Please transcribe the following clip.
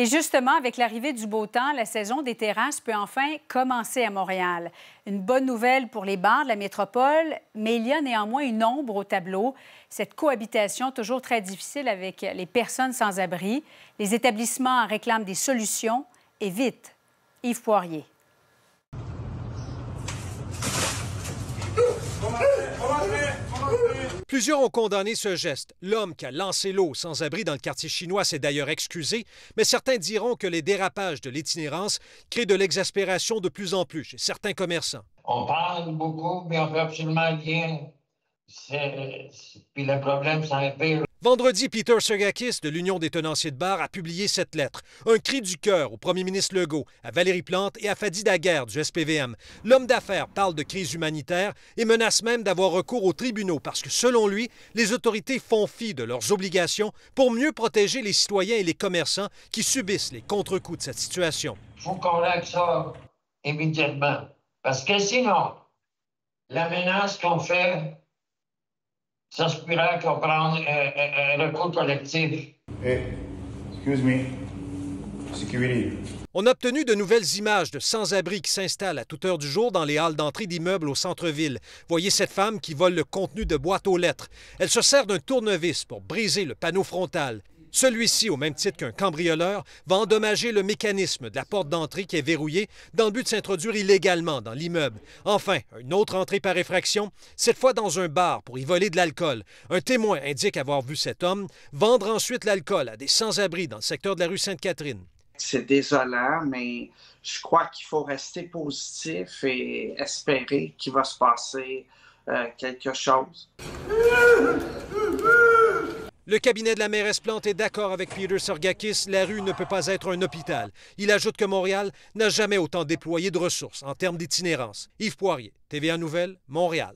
Et justement, avec l'arrivée du beau temps, la saison des terrasses peut enfin commencer à Montréal. Une bonne nouvelle pour les bars de la métropole, mais il y a néanmoins une ombre au tableau. Cette cohabitation toujours très difficile avec les personnes sans abri. Les établissements en réclament des solutions et vite. Yves Poirier. Plusieurs ont condamné ce geste. L'homme qui a lancé l'eau sans abri dans le quartier chinois s'est d'ailleurs excusé, mais certains diront que les dérapages de l'itinérance créent de l'exaspération de plus en plus chez certains commerçants. On parle beaucoup, mais on fait absolument rien. Puis le problème Vendredi, Peter Sergakis de l'Union des tenanciers de bar a publié cette lettre. Un cri du cœur au premier ministre Legault, à Valérie Plante et à Fadi Daguerre du SPVM. L'homme d'affaires parle de crise humanitaire et menace même d'avoir recours aux tribunaux parce que, selon lui, les autorités font fi de leurs obligations pour mieux protéger les citoyens et les commerçants qui subissent les contre-coups de cette situation. Il faut qu'on ça immédiatement parce que sinon, la menace qu'on fait on a obtenu de nouvelles images de sans-abri qui s'installent à toute heure du jour dans les halles d'entrée d'immeubles au centre-ville. Voyez cette femme qui vole le contenu de boîtes aux lettres. Elle se sert d'un tournevis pour briser le panneau frontal. Celui-ci, au même titre qu'un cambrioleur, va endommager le mécanisme de la porte d'entrée qui est verrouillée dans le but de s'introduire illégalement dans l'immeuble. Enfin, une autre entrée par effraction, cette fois dans un bar pour y voler de l'alcool. Un témoin indique avoir vu cet homme vendre ensuite l'alcool à des sans-abri dans le secteur de la rue Sainte-Catherine. C'est désolant, mais je crois qu'il faut rester positif et espérer qu'il va se passer euh, quelque chose. Le cabinet de la mairesse Plante est d'accord avec Peter Sorgakis, la rue ne peut pas être un hôpital. Il ajoute que Montréal n'a jamais autant déployé de ressources en termes d'itinérance. Yves Poirier, TVA Nouvelle, Montréal.